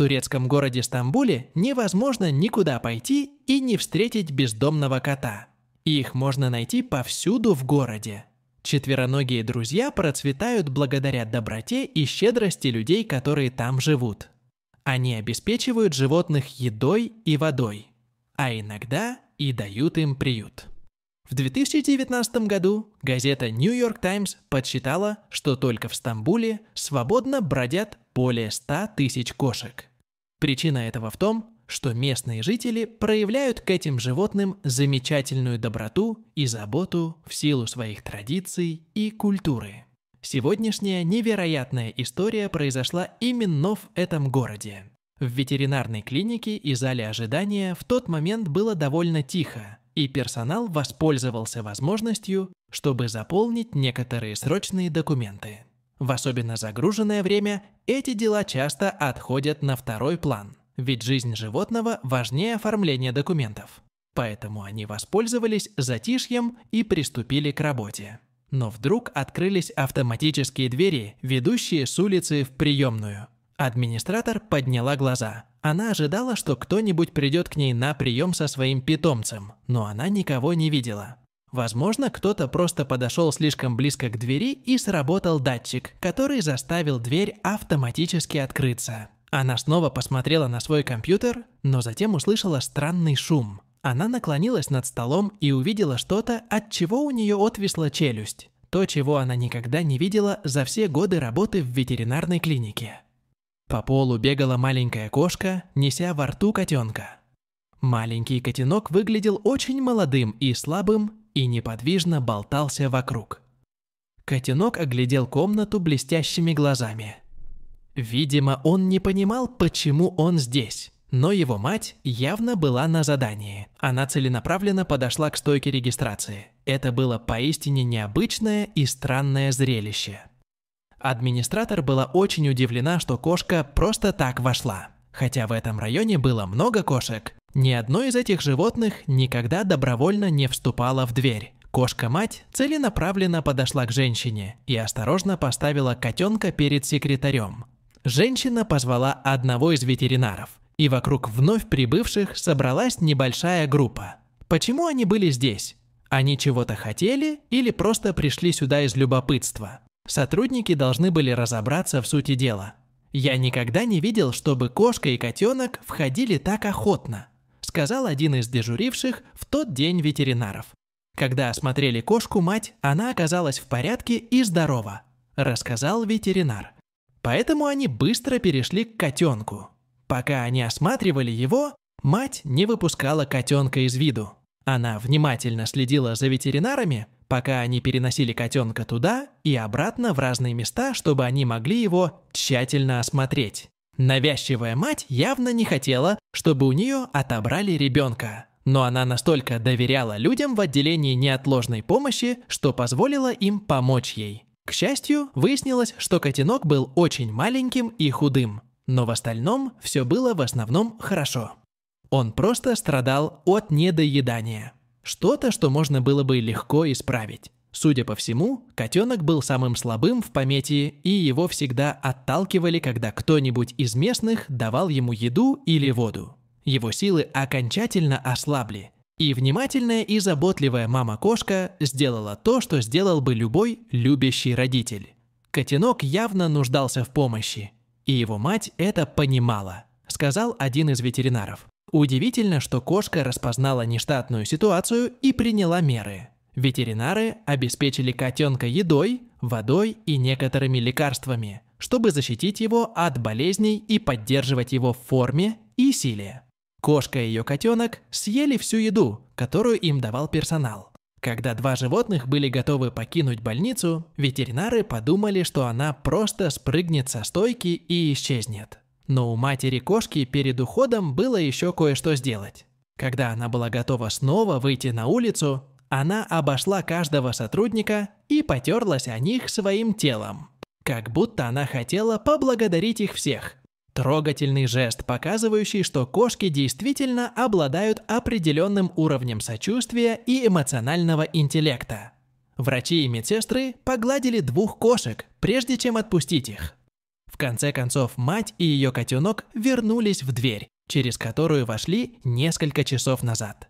турецком городе Стамбуле невозможно никуда пойти и не встретить бездомного кота. Их можно найти повсюду в городе. Четвероногие друзья процветают благодаря доброте и щедрости людей, которые там живут. Они обеспечивают животных едой и водой, а иногда и дают им приют. В 2019 году газета New York Times подсчитала, что только в Стамбуле свободно бродят более 100 тысяч кошек. Причина этого в том, что местные жители проявляют к этим животным замечательную доброту и заботу в силу своих традиций и культуры. Сегодняшняя невероятная история произошла именно в этом городе. В ветеринарной клинике и зале ожидания в тот момент было довольно тихо, и персонал воспользовался возможностью, чтобы заполнить некоторые срочные документы. В особенно загруженное время эти дела часто отходят на второй план, ведь жизнь животного важнее оформления документов. Поэтому они воспользовались затишьем и приступили к работе. Но вдруг открылись автоматические двери, ведущие с улицы в приемную. Администратор подняла глаза. Она ожидала, что кто-нибудь придет к ней на прием со своим питомцем, но она никого не видела. Возможно, кто-то просто подошел слишком близко к двери и сработал датчик, который заставил дверь автоматически открыться. Она снова посмотрела на свой компьютер, но затем услышала странный шум. Она наклонилась над столом и увидела что-то, от чего у нее отвисла челюсть. То, чего она никогда не видела за все годы работы в ветеринарной клинике. По полу бегала маленькая кошка, неся во рту котенка. Маленький котенок выглядел очень молодым и слабым, и неподвижно болтался вокруг. Котенок оглядел комнату блестящими глазами. Видимо, он не понимал, почему он здесь. Но его мать явно была на задании. Она целенаправленно подошла к стойке регистрации. Это было поистине необычное и странное зрелище. Администратор была очень удивлена, что кошка просто так вошла. Хотя в этом районе было много кошек, ни одно из этих животных никогда добровольно не вступало в дверь. Кошка-мать целенаправленно подошла к женщине и осторожно поставила котенка перед секретарем. Женщина позвала одного из ветеринаров, и вокруг вновь прибывших собралась небольшая группа. Почему они были здесь? Они чего-то хотели или просто пришли сюда из любопытства? Сотрудники должны были разобраться в сути дела. Я никогда не видел, чтобы кошка и котенок входили так охотно сказал один из дежуривших в тот день ветеринаров. Когда осмотрели кошку мать, она оказалась в порядке и здорова, рассказал ветеринар. Поэтому они быстро перешли к котенку. Пока они осматривали его, мать не выпускала котенка из виду. Она внимательно следила за ветеринарами, пока они переносили котенка туда и обратно в разные места, чтобы они могли его тщательно осмотреть. Навязчивая мать явно не хотела, чтобы у нее отобрали ребенка. Но она настолько доверяла людям в отделении неотложной помощи, что позволила им помочь ей. К счастью, выяснилось, что котенок был очень маленьким и худым. Но в остальном все было в основном хорошо. Он просто страдал от недоедания. Что-то, что можно было бы легко исправить. Судя по всему, котенок был самым слабым в памяти, и его всегда отталкивали, когда кто-нибудь из местных давал ему еду или воду. Его силы окончательно ослабли, и внимательная и заботливая мама-кошка сделала то, что сделал бы любой любящий родитель. Котенок явно нуждался в помощи, и его мать это понимала, сказал один из ветеринаров. Удивительно, что кошка распознала нештатную ситуацию и приняла меры – Ветеринары обеспечили котенка едой, водой и некоторыми лекарствами, чтобы защитить его от болезней и поддерживать его в форме и силе. Кошка и ее котенок съели всю еду, которую им давал персонал. Когда два животных были готовы покинуть больницу, ветеринары подумали, что она просто спрыгнет со стойки и исчезнет. Но у матери кошки перед уходом было еще кое-что сделать. Когда она была готова снова выйти на улицу, она обошла каждого сотрудника и потерлась о них своим телом. Как будто она хотела поблагодарить их всех. Трогательный жест, показывающий, что кошки действительно обладают определенным уровнем сочувствия и эмоционального интеллекта. Врачи и медсестры погладили двух кошек, прежде чем отпустить их. В конце концов, мать и ее котенок вернулись в дверь, через которую вошли несколько часов назад.